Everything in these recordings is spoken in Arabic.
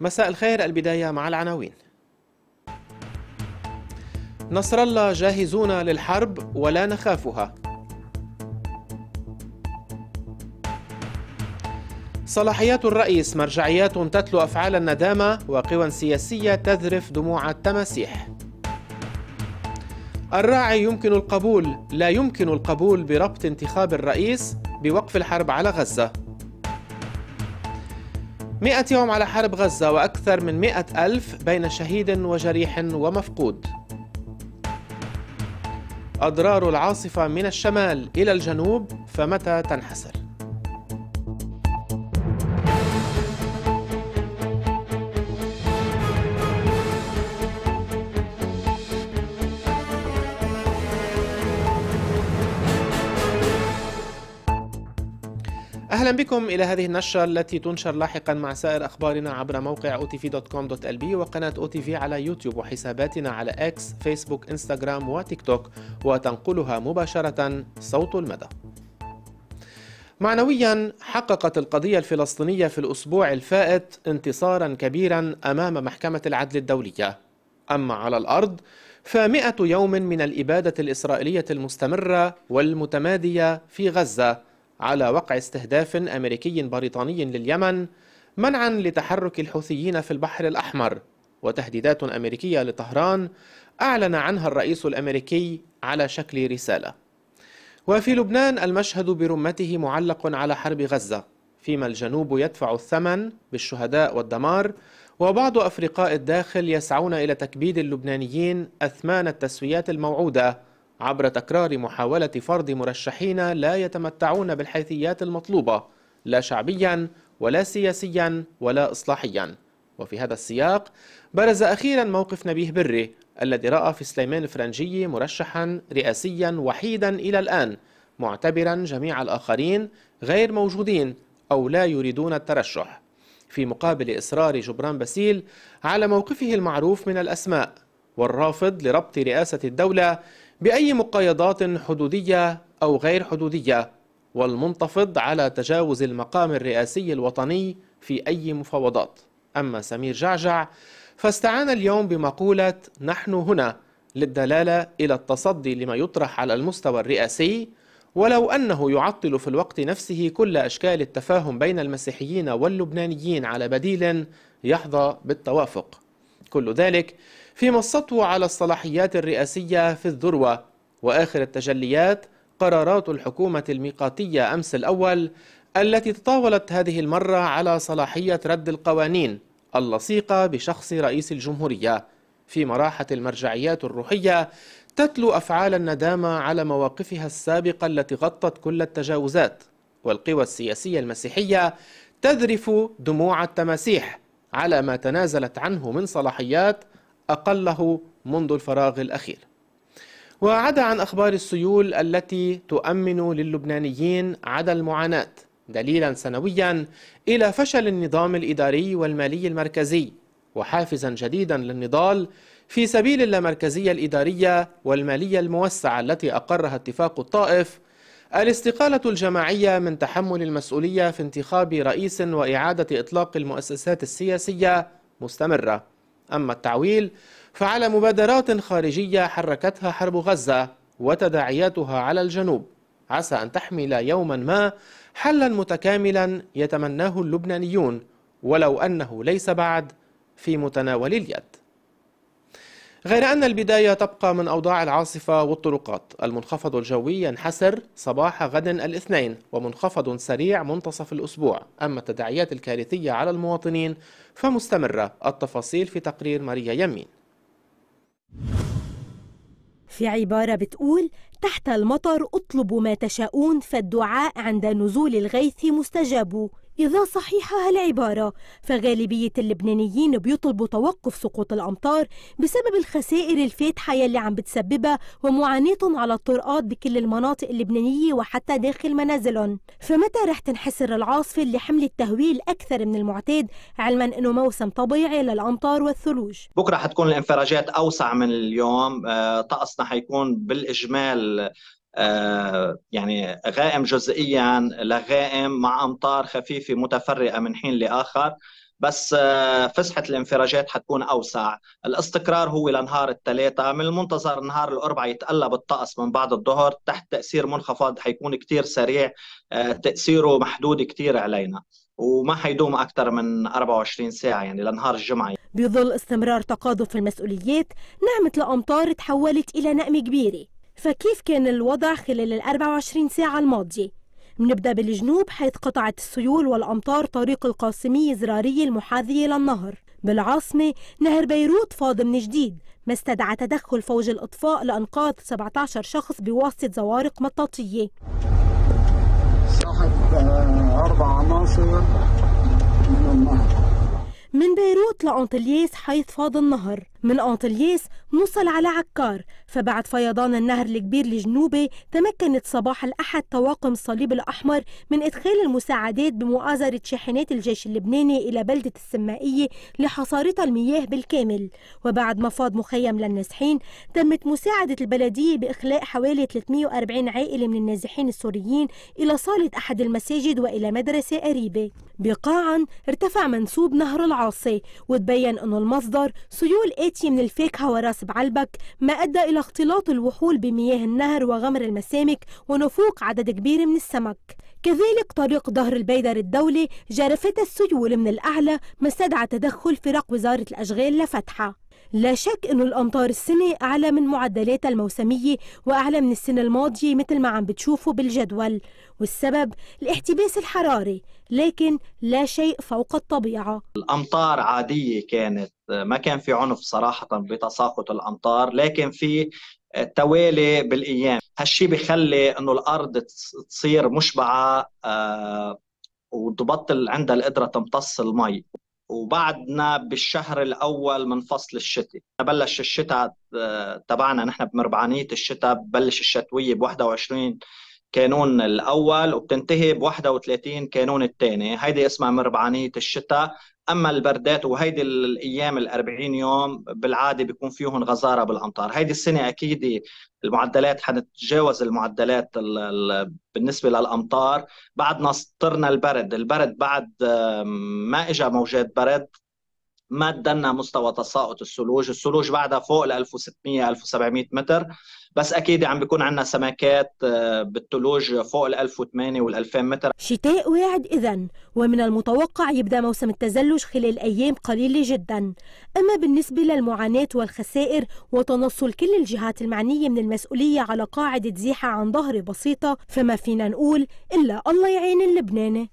مساء الخير البداية مع العناوين نصر الله جاهزون للحرب ولا نخافها صلاحيات الرئيس مرجعيات تتلو أفعال الندامة وقوى سياسية تذرف دموع التماسيح الراعي يمكن القبول لا يمكن القبول بربط انتخاب الرئيس بوقف الحرب على غزة مئة يوم على حرب غزة وأكثر من مئة ألف بين شهيد وجريح ومفقود أضرار العاصفة من الشمال إلى الجنوب فمتى تنحسر؟ أهلا بكم إلى هذه النشرة التي تنشر لاحقا مع سائر أخبارنا عبر موقع otv.com.lb وقناة otv على يوتيوب وحساباتنا على إكس، فيسبوك، إنستغرام وتيك توك وتنقلها مباشرة صوت المدى معنويا حققت القضية الفلسطينية في الأسبوع الفائت انتصارا كبيرا أمام محكمة العدل الدولية أما على الأرض فمئة يوم من الإبادة الإسرائيلية المستمرة والمتمادية في غزة على وقع استهداف أمريكي بريطاني لليمن منعا لتحرك الحوثيين في البحر الأحمر وتهديدات أمريكية لطهران أعلن عنها الرئيس الأمريكي على شكل رسالة وفي لبنان المشهد برمته معلق على حرب غزة فيما الجنوب يدفع الثمن بالشهداء والدمار وبعض أفرقاء الداخل يسعون إلى تكبيد اللبنانيين أثمان التسويات الموعودة عبر تكرار محاولة فرض مرشحين لا يتمتعون بالحيثيات المطلوبة لا شعبيا ولا سياسيا ولا إصلاحيا وفي هذا السياق برز أخيرا موقف نبيه بري الذي رأى في سليمان الفرنجي مرشحا رئاسيا وحيدا إلى الآن معتبرا جميع الآخرين غير موجودين أو لا يريدون الترشح في مقابل إصرار جبران باسيل على موقفه المعروف من الأسماء والرافض لربط رئاسة الدولة بأي مقايضات حدودية أو غير حدودية والمنتفض على تجاوز المقام الرئاسي الوطني في أي مفاوضات أما سمير جعجع فاستعان اليوم بمقولة نحن هنا للدلالة إلى التصدي لما يطرح على المستوى الرئاسي ولو أنه يعطل في الوقت نفسه كل أشكال التفاهم بين المسيحيين واللبنانيين على بديل يحظى بالتوافق كل ذلك فيما السطو على الصلاحيات الرئاسية في الذروة وآخر التجليات قرارات الحكومة الميقاتية أمس الأول التي تطاولت هذه المرة على صلاحية رد القوانين اللصيقة بشخص رئيس الجمهورية فيما راحت المرجعيات الروحية تتلو أفعال الندامة على مواقفها السابقة التي غطت كل التجاوزات والقوى السياسية المسيحية تذرف دموع التماسيح على ما تنازلت عنه من صلاحيات أقله منذ الفراغ الأخير وعدا عن أخبار السيول التي تؤمن للبنانيين عدا المعاناة دليلا سنويا إلى فشل النظام الإداري والمالي المركزي وحافزا جديدا للنضال في سبيل اللامركزية الإدارية والمالية الموسعة التي أقرها اتفاق الطائف الاستقالة الجماعية من تحمل المسؤولية في انتخاب رئيس وإعادة إطلاق المؤسسات السياسية مستمرة أما التعويل فعلى مبادرات خارجية حركتها حرب غزة وتداعياتها على الجنوب عسى أن تحمل يوما ما حلا متكاملا يتمناه اللبنانيون ولو أنه ليس بعد في متناول اليد غير أن البداية تبقى من أوضاع العاصفة والطرقات المنخفض الجوي ينحسر صباح غد الاثنين ومنخفض سريع منتصف الأسبوع أما التداعيات الكارثية على المواطنين فمستمرة التفاصيل في تقرير ماريا يمين في عبارة بتقول تحت المطر اطلبوا ما تشاءون فالدعاء عند نزول الغيث مستجاب إذا صحيحة هالعبارة فغالبية اللبنانيين بيطلبوا توقف سقوط الأمطار بسبب الخسائر الفاتحة يلي عم بتسببها ومعاناتهم على الطرقات بكل المناطق اللبنانية وحتى داخل منازلهم فمتى رح تنحسر العاصفة اللي حملت تهويل أكثر من المعتاد علما أنه موسم طبيعي للأمطار والثلوج بكرة حتكون الانفراجات أوسع من اليوم آه، طقسنا حيكون بالإجمال آه، يعني غائم جزئيا لغائم مع امطار خفيفه متفرقه من حين لاخر بس آه، فسحه الانفراجات حتكون اوسع، الاستقرار هو لنهار الثلاثاء، من المنتظر نهار الاربعاء يتقلب الطقس من بعد الظهر تحت تاثير منخفض حيكون كثير سريع، آه، تاثيره محدود كثير علينا. وما حيدوم أكثر من 24 ساعة يعني لنهار الجمعة بظل استمرار تقاضف المسؤوليات نعمة الأمطار تحولت إلى نقمة كبيرة فكيف كان الوضع خلال ال 24 ساعة الماضية؟ بنبدأ بالجنوب حيث قطعت السيول والأمطار طريق القاسمية الزرارية المحاذية للنهر بالعاصمة نهر بيروت فاض من جديد ما استدعى تدخل فوج الإطفاء لإنقاذ 17 شخص بواسطة زوارق مطاطية آه، أربع عناصر من النهر من بيروت لأنطلياس حيث فاض النهر من أنطلييس نوصل على عكار فبعد فيضان النهر الكبير لجنوبه تمكنت صباح الأحد طواقم الصليب الأحمر من إدخال المساعدات بمؤازرة شاحنات الجيش اللبناني إلى بلدة السمائية لحصارتها المياه بالكامل وبعد مفاض مخيم للنازحين تمت مساعدة البلدية بإخلاء حوالي 340 عائلة من النازحين السوريين إلى صالة أحد المساجد وإلى مدرسة قريبة بقاعا ارتفع منسوب نهر العاصي وتبين أن المصدر سيول التي من الفاكهة وراس بعلبك ما أدى إلى اختلاط الوحول بمياه النهر وغمر المسامك ونفوق عدد كبير من السمك كذلك طريق ظهر البيدر الدولي جرفت السيول من الأعلى ما استدعى تدخل فرق وزارة الأشغال لفتحة لا شك أن الأمطار السنة أعلى من معدلاتها الموسمية وأعلى من السنة الماضية مثل ما عم بتشوفوا بالجدول والسبب الاحتباس الحراري لكن لا شيء فوق الطبيعة الأمطار عادية كانت ما كان في عنف صراحة بتساقط الأمطار لكن في توالي بالأيام هالشي بخلي أنه الأرض تصير مشبعة آه، وتبطل عندها القدرة تمتص المي وبعدنا بالشهر الاول من فصل الشتاء بلش الشتاء آه، تبعنا نحن بمربعانيه الشتاء ببلش الشتويه ب 21 كانون الاول وبتنتهي ب 31 كانون الثاني هيدي اسمها مربعانيه الشتاء اما البردات وهيدي الايام ال 40 يوم بالعاده بيكون فيهم غزاره بالامطار هيدي السنه اكيد المعدلات حتتجاوز المعدلات بالنسبه للامطار بعدنا اضطرنا البرد البرد بعد ما اجى موجات برد ما تدنى مستوى تساقط الثلوج، الثلوج بعدها فوق ال 1600 1700 متر بس اكيد عم بيكون عندنا سمكات آه، بالثلوج فوق ال 1008 وال 2000 متر شتاء واعد اذا ومن المتوقع يبدا موسم التزلج خلال ايام قليله جدا اما بالنسبه للمعاناه والخسائر وتنصل كل الجهات المعنيه من المسؤوليه على قاعده زيحه عن ظهر بسيطه فما فينا نقول الا الله يعين اللبناني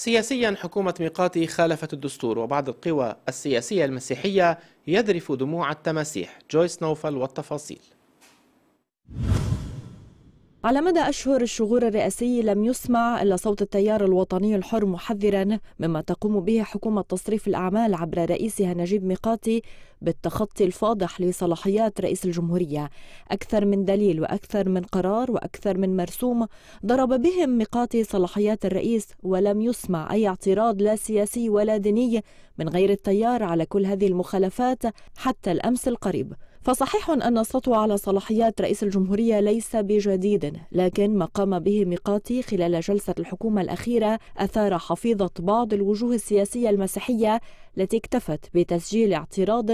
سياسيا حكومة ميقاتي خالفت الدستور وبعض القوى السياسية المسيحية يذرف دموع التماسيح جويس نوفل والتفاصيل على مدى أشهر الشغور الرئاسي لم يسمع إلا صوت التيار الوطني الحر محذرا مما تقوم به حكومة تصريف الأعمال عبر رئيسها نجيب ميقاتي بالتخطي الفاضح لصلاحيات رئيس الجمهورية أكثر من دليل وأكثر من قرار وأكثر من مرسوم ضرب بهم ميقاتي صلاحيات الرئيس ولم يسمع أي اعتراض لا سياسي ولا ديني من غير التيار على كل هذه المخالفات حتى الأمس القريب فصحيح أن السطو على صلاحيات رئيس الجمهورية ليس بجديد لكن ما قام به ميقاتي خلال جلسة الحكومة الأخيرة أثار حفيظة بعض الوجوه السياسية المسيحية التي اكتفت بتسجيل اعتراض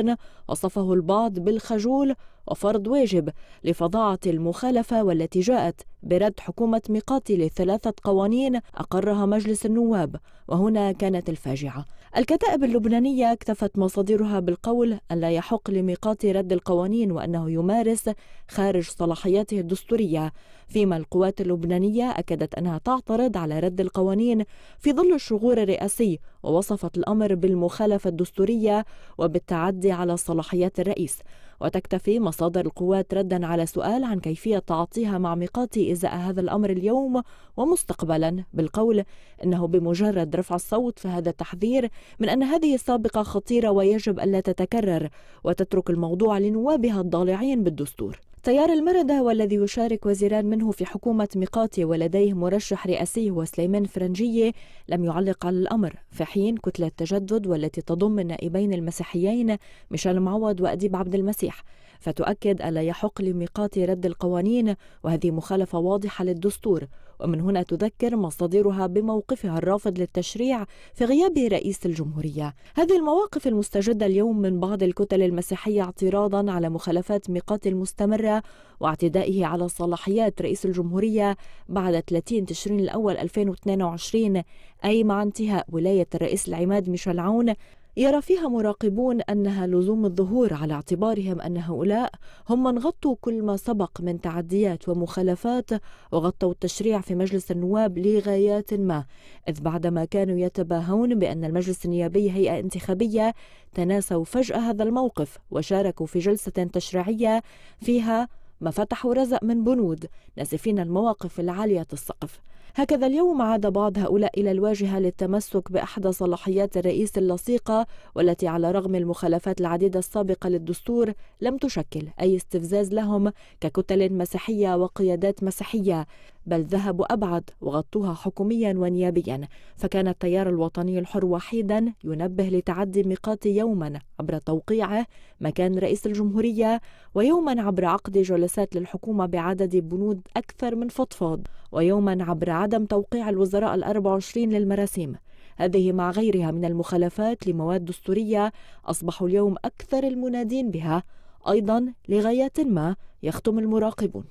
وصفه البعض بالخجول وفرض واجب لفظاعة المخالفة والتي جاءت برد حكومة ميقاتي لثلاثة قوانين أقرها مجلس النواب وهنا كانت الفاجعة الكتائب اللبنانية اكتفت مصادرها بالقول أن لا يحق لميقات رد القوانين وأنه يمارس خارج صلاحياته الدستورية فيما القوات اللبنانية أكدت أنها تعترض على رد القوانين في ظل الشغور الرئاسي ووصفت الأمر بالمخالفة الدستورية وبالتعدي على صلاحيات الرئيس وتكتفي مصادر القوات ردا على سؤال عن كيفية تعاطيها مع ميقاتي إزاء هذا الأمر اليوم ومستقبلا بالقول أنه بمجرد رفع الصوت فهذا التحذير من أن هذه السابقة خطيرة ويجب ألا تتكرر وتترك الموضوع لنوابها الضالعين بالدستور تيار المردة والذي يشارك وزيران منه في حكومة ميقاتي ولديه مرشح رئاسي هو سليمان فرنجية لم يعلق على الأمر في حين كتلة تجدد والتي تضم النائبين المسيحيين ميشيل معوض وأديب عبد المسيح فتؤكد ألا يحق لميقات رد القوانين وهذه مخالفة واضحة للدستور ومن هنا تذكر مصادرها بموقفها الرافض للتشريع في غياب رئيس الجمهورية هذه المواقف المستجدة اليوم من بعض الكتل المسيحية اعتراضا على مخالفات ميقات المستمرة واعتدائه على صلاحيات رئيس الجمهورية بعد 30 تشرين الأول 2022 أي مع انتهاء ولاية الرئيس العماد ميشيل عون يرى فيها مراقبون أنها لزوم الظهور على اعتبارهم أن هؤلاء هم من غطوا كل ما سبق من تعديات ومخالفات وغطوا التشريع في مجلس النواب لغايات ما إذ بعدما كانوا يتباهون بأن المجلس النيابي هيئة انتخابية تناسوا فجأة هذا الموقف وشاركوا في جلسة تشريعية فيها ما فتحوا رزق من بنود ناسفين المواقف العالية السقف هكذا اليوم عاد بعض هؤلاء إلى الواجهة للتمسك بأحدى صلاحيات الرئيس اللصيقة والتي على رغم المخالفات العديدة السابقة للدستور لم تشكل أي استفزاز لهم ككتل مسيحية وقيادات مسيحية بل ذهبوا أبعد وغطوها حكوميا ونيابيا فكان التيار الوطني الحر وحيدا ينبه لتعدي ميقات يوما عبر توقيعه مكان رئيس الجمهورية ويوما عبر عقد جلسات للحكومة بعدد بنود أكثر من فضفاض ويوما عبر عدم توقيع الوزراء ال24 للمراسيم هذه مع غيرها من المخالفات لمواد دستورية أصبحوا اليوم أكثر المنادين بها أيضا لغاية ما يختم المراقبون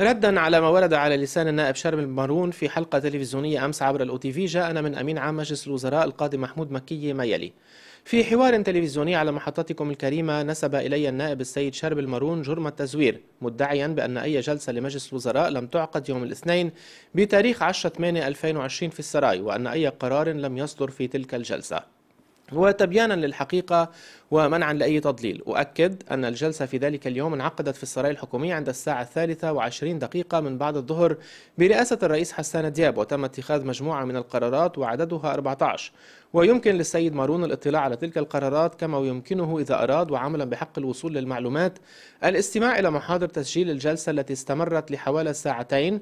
ردا على ما ورد على لسان النائب شرم المارون في حلقة تلفزيونية أمس عبر الأو تي في جاءنا من أمين عام مجلس الوزراء القاضي محمود مكي ما يلي في حوار تلفزيوني على محطتكم الكريمة نسب إلي النائب السيد شرب المارون جرم التزوير مدعيا بأن أي جلسة لمجلس الوزراء لم تعقد يوم الاثنين بتاريخ 10 8 2020 في السراي وأن أي قرار لم يصدر في تلك الجلسة وتبيانا للحقيقة ومنعا لأي تضليل أؤكد أن الجلسة في ذلك اليوم انعقدت في السراي الحكومي عند الساعة الثالثة وعشرين دقيقة من بعد الظهر برئاسة الرئيس حسان دياب وتم اتخاذ مجموعة من القرارات وعددها 14 ويمكن للسيد مارون الاطلاع على تلك القرارات كما يمكنه إذا أراد وعملا بحق الوصول للمعلومات الاستماع إلى محاضر تسجيل الجلسة التي استمرت لحوالي ساعتين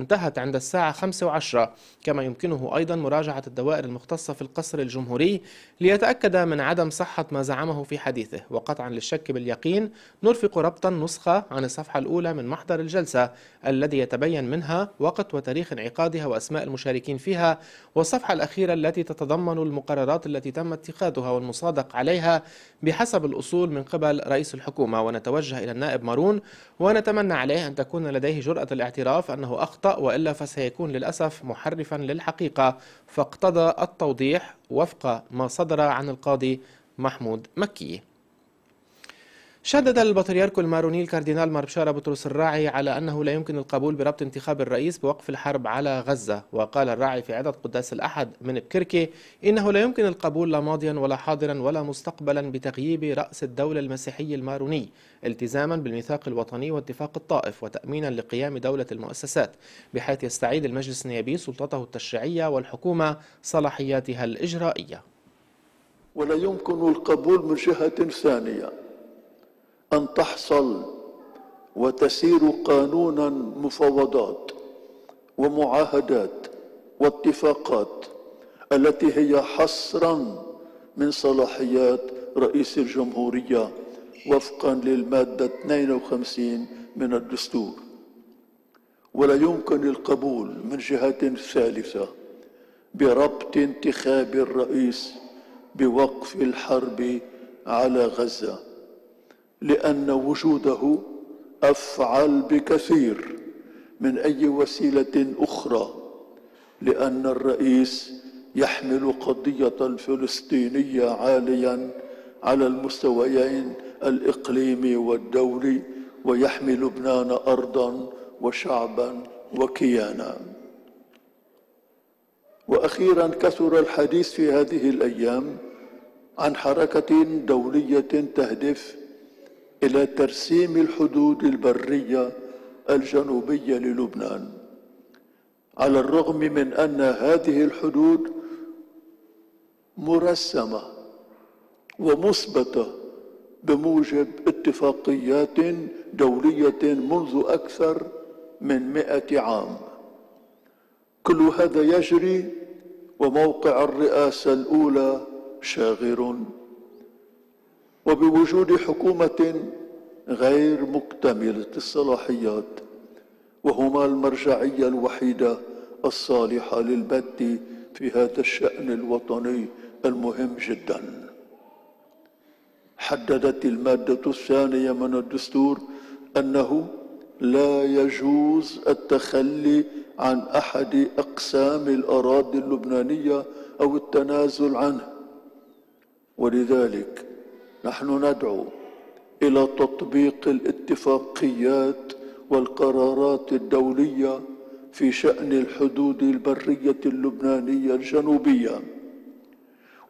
انتهت عند الساعة 5 وعشرة كما يمكنه أيضا مراجعة الدوائر المختصة في القصر الجمهوري ليتأكد من عدم صحة ما زعمه في حديثه وقطعا للشك باليقين نرفق ربطا نسخة عن الصفحة الأولى من محضر الجلسة الذي يتبين منها وقت وتاريخ انعقادها وأسماء المشاركين فيها والصفحة الأخيرة التي تتضمن تتضمن المقررات التي تم اتخاذها والمصادق عليها بحسب الأصول من قبل رئيس الحكومة ونتوجه إلى النائب مارون ونتمنى عليه أن تكون لديه جرأة الاعتراف أنه أخطأ وإلا فسيكون للأسف محرفا للحقيقة فاقتضى التوضيح وفق ما صدر عن القاضي محمود مكي شدد البطريرك الماروني الكاردينال ماربشارة بطرس الراعي على أنه لا يمكن القبول بربط انتخاب الرئيس بوقف الحرب على غزة وقال الراعي في عدة قداس الأحد من بكركي إنه لا يمكن القبول لا ماضيا ولا حاضرا ولا مستقبلا بتغييب رأس الدولة المسيحي الماروني التزاما بالميثاق الوطني واتفاق الطائف وتأمينا لقيام دولة المؤسسات بحيث يستعيد المجلس النيابي سلطته التشريعية والحكومة صلاحياتها الإجرائية ولا يمكن القبول من جهة ثانية أن تحصل وتسير قانونا مفاوضات ومعاهدات واتفاقات التي هي حصرا من صلاحيات رئيس الجمهورية وفقا للمادة 52 من الدستور ولا يمكن القبول من جهة ثالثة بربط انتخاب الرئيس بوقف الحرب على غزه لأن وجوده أفعل بكثير من أي وسيلة أخرى لأن الرئيس يحمل قضية فلسطينية عاليا على المستويين الإقليمي والدولي ويحمي لبنان أرضا وشعبا وكيانا وأخيرا كثر الحديث في هذه الأيام عن حركة دولية تهدف إلى ترسيم الحدود البرية الجنوبية للبنان على الرغم من أن هذه الحدود مرسمة ومثبتة بموجب اتفاقيات دولية منذ أكثر من مئة عام كل هذا يجري وموقع الرئاسة الأولى شاغر وبوجود حكومة غير مكتملة الصلاحيات وهما المرجعية الوحيدة الصالحة للبد في هذا الشأن الوطني المهم جدا حددت المادة الثانية من الدستور أنه لا يجوز التخلي عن أحد أقسام الأراضي اللبنانية أو التنازل عنه ولذلك نحن ندعو الى تطبيق الاتفاقيات والقرارات الدوليه في شان الحدود البريه اللبنانيه الجنوبيه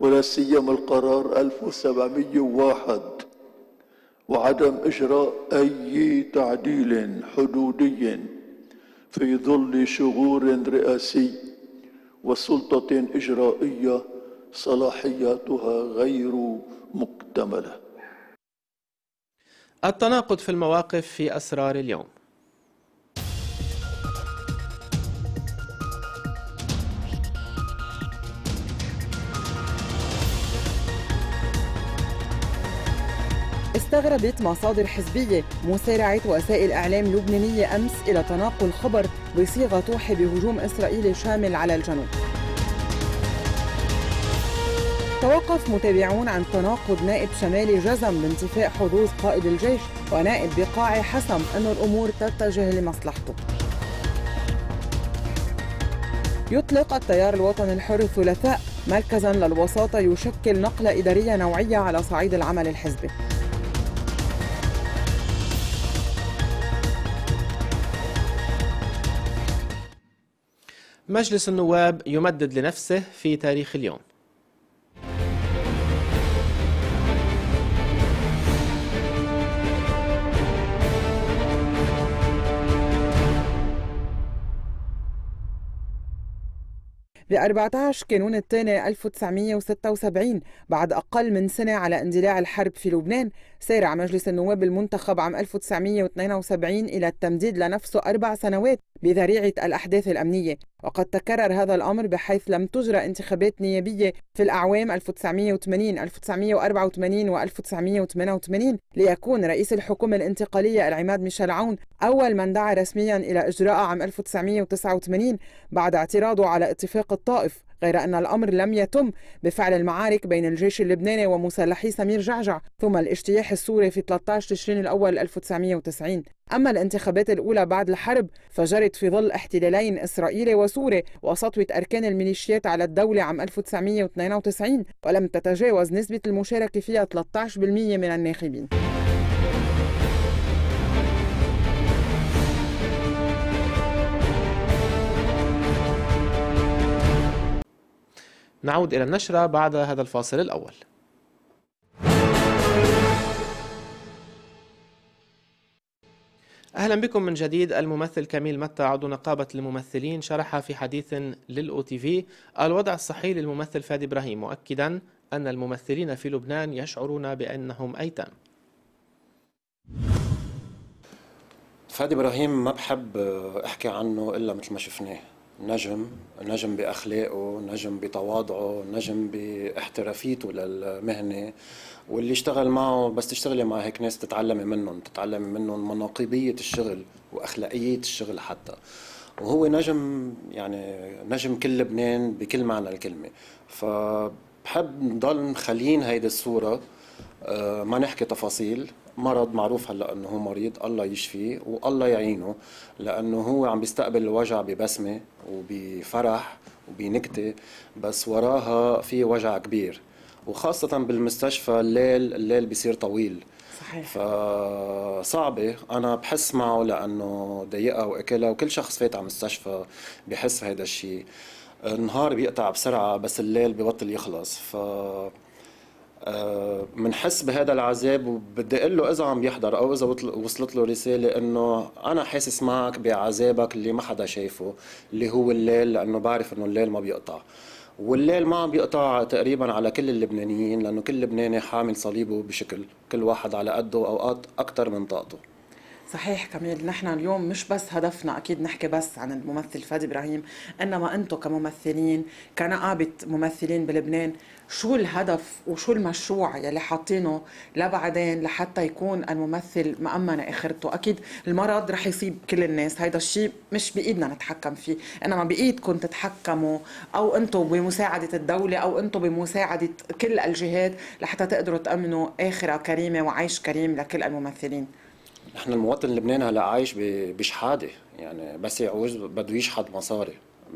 ولا سيما القرار 1701 وعدم اجراء اي تعديل حدودي في ظل شغور رئاسي وسلطه اجرائيه صلاحياتها غير مكتمله التناقض في المواقف في اسرار اليوم استغربت مصادر حزبية مسارعة وسائل إعلام لبنانية أمس إلى تناقل خبر بصيغة توحي بهجوم إسرائيلي شامل على الجنوب يتوقف متابعون عن تناقض نائب شمالي جزم بانتفاء حظوظ قائد الجيش ونائب بقاعي حسم أن الأمور تتجه لمصلحته يطلق التيار الوطني الحر الثلاثاء مركزا للوساطة يشكل نقلة إدارية نوعية على صعيد العمل الحزبي مجلس النواب يمدد لنفسه في تاريخ اليوم ب 14 كانون الثاني 1976 بعد أقل من سنة على اندلاع الحرب في لبنان سارع مجلس النواب المنتخب عام 1972 إلى التمديد لنفسه أربع سنوات بذريعة الأحداث الأمنية وقد تكرر هذا الأمر بحيث لم تجرى انتخابات نيابية في الأعوام 1980 1984 و 1988 ليكون رئيس الحكومة الانتقالية العماد ميشيل عون أول من دعا رسميا إلى إجراء عام 1989 بعد اعتراضه على اتفاق الطائف غير أن الأمر لم يتم بفعل المعارك بين الجيش اللبناني ومسلحي سمير جعجع ثم الاجتياح السوري في 13 تشرين الأول 1990 أما الانتخابات الأولى بعد الحرب فجرت في ظل احتلالين إسرائيلي وسوري وسطوة أركان الميليشيات على الدولة عام 1992 ولم تتجاوز نسبة المشاركة فيها 13% من الناخبين نعود إلى النشرة بعد هذا الفاصل الأول أهلا بكم من جديد الممثل كميل متى عضو نقابة الممثلين شرح في حديث للأو تي في الوضع الصحي للممثل فادي إبراهيم مؤكدا أن الممثلين في لبنان يشعرون بأنهم أيتام فادي إبراهيم ما بحب أحكي عنه إلا مثل ما شفناه نجم نجم باخلاقه نجم بتواضعه نجم باحترافيته للمهنه واللي اشتغل معه بس تشتغلي مع هيك ناس تتعلمي منهم تتعلمي منهم مناقبيه الشغل واخلاقيه الشغل حتى وهو نجم يعني نجم كل لبنان بكل معنى الكلمه فبحب نضل مخلين هيدي الصوره آه، ما نحكي تفاصيل مرض معروف هلا انه هو مريض الله يشفيه والله يعينه لانه هو عم بيستقبل الوجع ببسمه وبفرح وبنكته بس وراها في وجع كبير وخاصة بالمستشفى الليل الليل بيصير طويل صحيح فصعبة أنا بحس معه لأنه ضيقة وأكلها وكل شخص فات على المستشفى بحس هذا الشيء النهار بيقطع بسرعة بس الليل ببطل يخلص ف آه، منحس بهذا العذاب وبدي اقول له اذا عم يحضر او اذا وصلت له رساله انه انا حاسس معك بعذابك اللي ما حدا شايفه اللي هو الليل لانه بعرف انه الليل ما بيقطع والليل ما عم بيقطع تقريبا على كل اللبنانيين لانه كل لبناني حامل صليبه بشكل كل واحد على قده واوقات اكثر من طاقته صحيح كمان نحن اليوم مش بس هدفنا اكيد نحكي بس عن الممثل فادي ابراهيم انما انتم كممثلين كنقابه ممثلين بلبنان شو الهدف وشو المشروع يلي حاطينه لبعدين لحتى يكون الممثل مأمن اخرته اكيد المرض رح يصيب كل الناس هيدا الشيء مش بايدنا نتحكم فيه انما بايدكم تتحكموا او انتم بمساعده الدوله او انتم بمساعده كل الجهات لحتى تقدروا تامنوا اخره كريمه وعيش كريم لكل الممثلين نحن المواطن اللبناني هلا عايش بشحاده يعني بس يعوز بده يشحد مصاري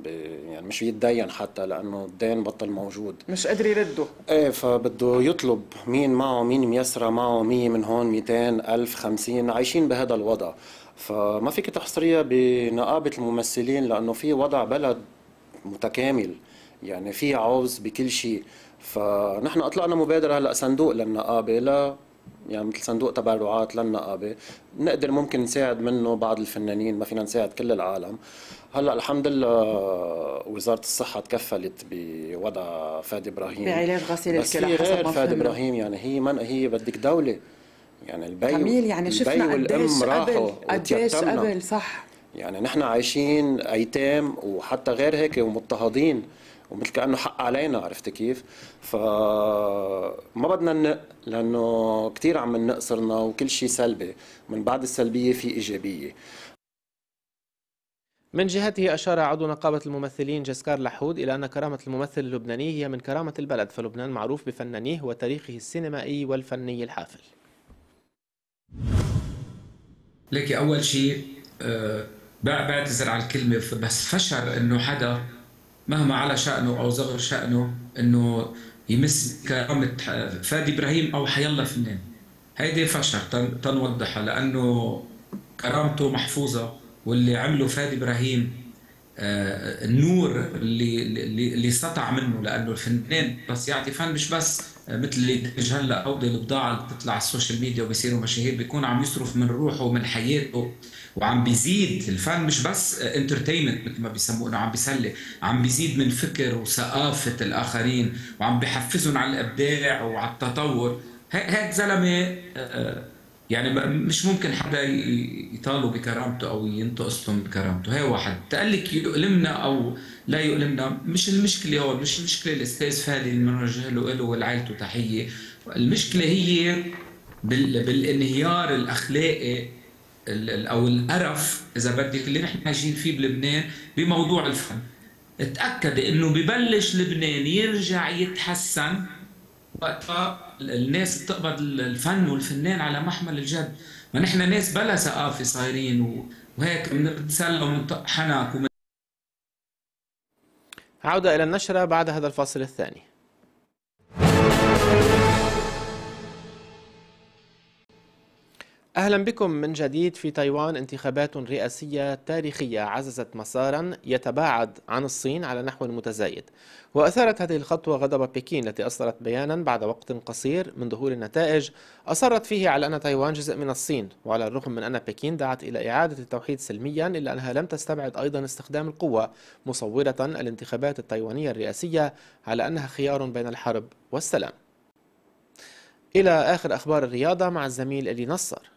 يعني مش يتدين حتى لانه الدين بطل موجود مش قادر يرده ايه فبده يطلب مين معه مين ميسره معه 100 من هون 200 1000 50 عايشين بهذا الوضع فما فيك تحصريها بنقابه الممثلين لانه في وضع بلد متكامل يعني في عوز بكل شيء فنحن اطلقنا مبادره هلا صندوق للنقابه يعني مثل صندوق تبرعات للنقابه نقدر ممكن نساعد منه بعض الفنانين ما فينا نساعد كل العالم هلا الحمد لله وزاره الصحه تكفلت بوضع فادي ابراهيم بعلاج غسيل الكلى حسب غير فادي ابراهيم يعني هي من هي بدك دوله يعني البي جميل يعني شفنا قديش قبل قديش قبل صح يعني نحن عايشين ايتام وحتى غير هيك ومضطهدين ومثل كانه حق علينا عرفت كيف فما بدنا ننق لانه كثير عم ننق صرنا وكل شيء سلبي من بعد السلبيه في ايجابيه من جهته أشار عضو نقابة الممثلين جسكار لحود إلى أن كرامة الممثل اللبناني هي من كرامة البلد فلبنان معروف بفنانيه وتاريخه السينمائي والفني الحافل لك أول شيء آه، بعتذر على الكلمة بس فشر أنه حدا مهما على شأنه أو صغر شأنه إنه يمس كرامة فادي إبراهيم أو حيالله فنان هيدي فشل تنوضحها لأنه كرامته محفوظة واللي عمله فادي إبراهيم آه، النور اللي اللي سطع منه لانه الفنان بس يعطي فن مش بس آه، مثل اللي هلا او البضاعه اللي بتطلع على السوشيال ميديا وبيصيروا مشاهير بيكون عم يصرف من روحه ومن حياته وعم بيزيد الفن مش بس انترتينمنت مثل ما بيسموه انه عم بيسلي عم بيزيد من فكر وثقافه الاخرين وعم بحفزهم على الابداع وعلى التطور هيك زلمه آه، آه، يعني مش ممكن حدا يطالوا بكرامته او ينتقصهم بكرامته هي واحد تقلك يؤلمنا او لا يؤلمنا مش المشكله هون مش المشكله الاستاذ فادي اللي بنوجه له له ولعائلته تحيه المشكله هي بالانهيار الاخلاقي او القرف اذا بدك اللي نحن عايشين فيه بلبنان بموضوع الفن تاكد انه ببلش لبنان يرجع يتحسن وقتها الناس بتقبض الفن والفنان على محمل الجد ما نحن ناس بلا ثقافه صايرين وهيك بنتسلى ومنطق حنك ومن... عودة إلى النشرة بعد هذا الفاصل الثاني أهلا بكم من جديد في تايوان انتخابات رئاسية تاريخية عززت مسارا يتباعد عن الصين على نحو متزايد وأثارت هذه الخطوة غضب بكين التي أصدرت بيانا بعد وقت قصير من ظهور النتائج أصرت فيه على أن تايوان جزء من الصين وعلى الرغم من أن بكين دعت إلى إعادة التوحيد سلميا إلا أنها لم تستبعد أيضا استخدام القوة مصورة الانتخابات التايوانية الرئاسية على أنها خيار بين الحرب والسلام إلى آخر أخبار الرياضة مع الزميل ألي نصر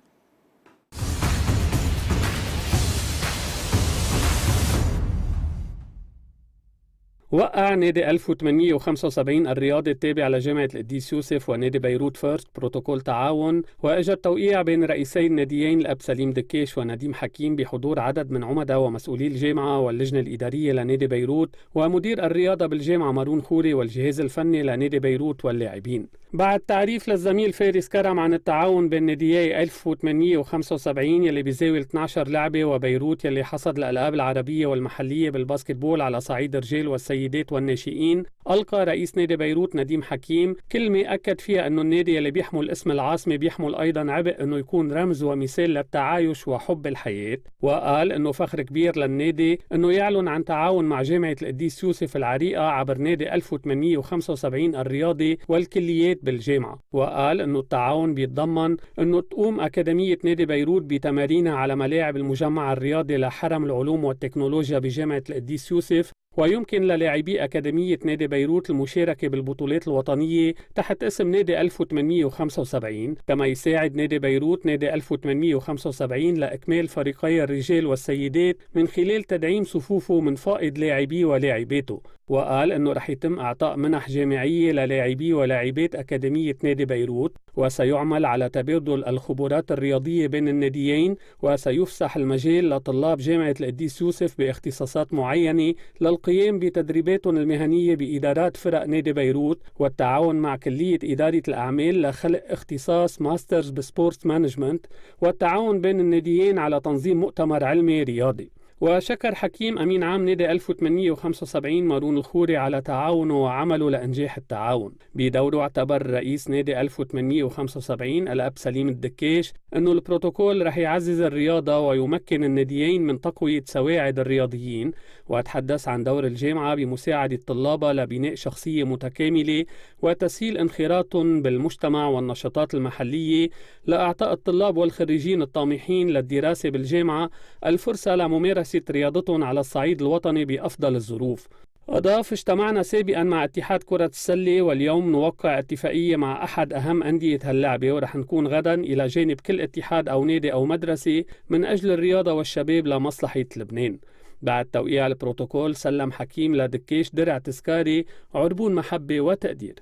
وقع نادي 1875 الرياضي التابع لجامعة القديس يوسف ونادي بيروت فيرست بروتوكول تعاون وأجى التوقيع بين رئيسي الناديين الأب سليم دكاش ونديم حكيم بحضور عدد من عمدة ومسؤولي الجامعة واللجنة الإدارية لنادي بيروت ومدير الرياضة بالجامعة مارون خوري والجهاز الفني لنادي بيروت واللاعبين بعد تعريف للزميل فارس كرم عن التعاون بين ناديي 1875 يلي بيزاول 12 لعبة وبيروت يلي حصد الألقاب العربية والمحلية بالباسكتبول على صعيد الرجال والسيدات السيدات والناشئين ألقى رئيس نادي بيروت نديم حكيم كلمة أكد فيها أنه النادي اللي بيحمل اسم العاصمة بيحمل أيضا عبء أنه يكون رمز ومثال للتعايش وحب الحياة وقال أنه فخر كبير للنادي أنه يعلن عن تعاون مع جامعة القديس يوسف العريقة عبر نادي 1875 الرياضي والكليات بالجامعة وقال أنه التعاون بيتضمن أنه تقوم أكاديمية نادي بيروت بتمارينها على ملاعب المجمع الرياضي لحرم العلوم والتكنولوجيا بجامعة القديس يوسف ويمكن للاعبي أكاديمية نادي بيروت المشاركة بالبطولات الوطنية تحت اسم نادي 1875 كما يساعد نادي بيروت نادي 1875 لإكمال فريقي الرجال والسيدات من خلال تدعيم صفوفه من فائض لاعبي ولاعباته وقال أنه رح يتم إعطاء منح جامعية للاعبي ولاعبات أكاديمية نادي بيروت وسيعمل على تبادل الخبرات الرياضية بين الناديين وسيفسح المجال لطلاب جامعة القديس يوسف باختصاصات معينة للقيام بتدريباتهم المهنية بإدارات فرق نادي بيروت والتعاون مع كلية إدارة الأعمال لخلق اختصاص ماسترز بسبورت مانجمنت والتعاون بين الناديين على تنظيم مؤتمر علمي رياضي وشكر حكيم أمين عام نادي 1875 مارون الخوري على تعاونه وعمله لإنجاح التعاون بدوره اعتبر رئيس نادي 1875 الأب سليم الدكاش أنه البروتوكول رح يعزز الرياضة ويمكن الناديين من تقوية سواعد الرياضيين وتحدث عن دور الجامعة بمساعدة الطلاب لبناء شخصية متكاملة وتسهيل انخراطهم بالمجتمع والنشاطات المحلية لإعطاء الطلاب والخريجين الطامحين للدراسة بالجامعة الفرصة لممارسة أسست رياضتهم على الصعيد الوطني بأفضل الظروف أضاف اجتمعنا سابقا مع اتحاد كرة السلة واليوم نوقع اتفاقية مع أحد أهم أندية هاللعبة ورح نكون غدا إلى جانب كل اتحاد أو نادي أو مدرسة من أجل الرياضة والشباب لمصلحة لبنان بعد توقيع البروتوكول سلم حكيم لدكيش درع تذكاري عربون محبة وتقدير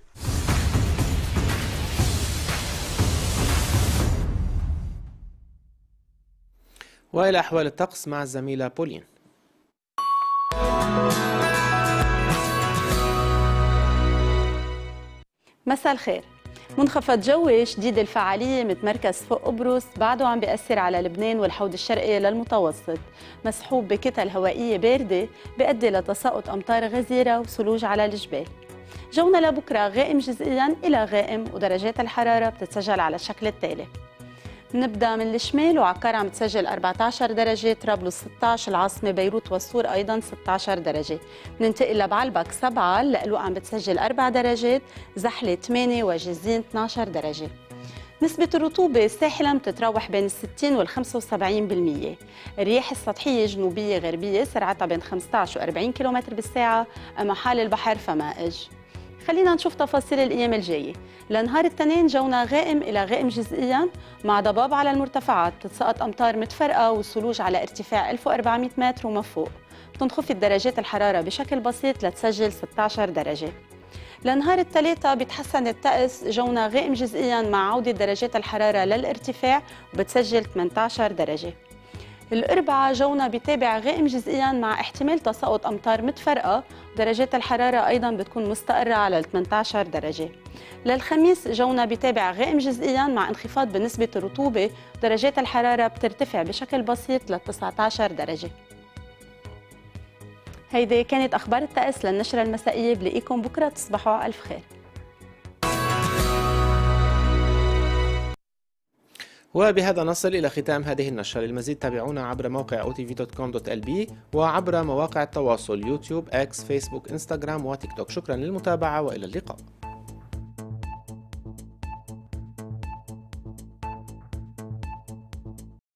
وإلى أحوال الطقس مع الزميلة بولين مساء الخير منخفض جوي شديد الفعالية متمركز فوق قبرص بعده عم بيأثر على لبنان والحوض الشرقي للمتوسط مسحوب بكتل هوائية باردة بيؤدي لتساقط أمطار غزيرة وثلوج على الجبال جونا لبكرة غائم جزئيا إلى غائم ودرجات الحرارة بتتسجل على الشكل التالي نبدا من الشمال وعكار عم تسجل 14 درجه طرابلس 16 العاصمه بيروت والسور ايضا 16 درجه ننتقل لبعلبك 7 لقلو عم بتسجل 4 درجات زحله 8 وجزين 12 درجه نسبة الرطوبة ساحلا بتتراوح بين 60 وال 75% الرياح السطحية جنوبية غربية سرعتها بين 15 و 40 كم بالساعة أما حال البحر فمائج خلينا نشوف تفاصيل الأيام الجاية لنهار التنين جونا غائم إلى غائم جزئيا مع ضباب على المرتفعات بتتساقط أمطار متفرقة والثلوج على ارتفاع 1400 متر وما فوق بتنخفض درجات الحرارة بشكل بسيط لتسجل 16 درجة لنهار الثلاثاء بتحسن الطقس جونا غائم جزئيا مع عودة درجات الحرارة للارتفاع وبتسجل 18 درجة الأربعاء جونا بتابع غائم جزئيا مع احتمال تساقط أمطار متفرقة درجات الحرارة أيضا بتكون مستقرة على ال 18 درجة للخميس جونا بتابع غائم جزئيا مع انخفاض بنسبة الرطوبة درجات الحرارة بترتفع بشكل بسيط لل 19 درجة هيدي كانت أخبار الطقس للنشرة المسائية بلاقيكم بكرة تصبحوا على الف خير وبهذا نصل إلى ختام هذه النشرة للمزيد تابعونا عبر موقع otv.com.lb وعبر مواقع التواصل يوتيوب، اكس، فيسبوك، انستغرام وتيك توك شكرا للمتابعة وإلى اللقاء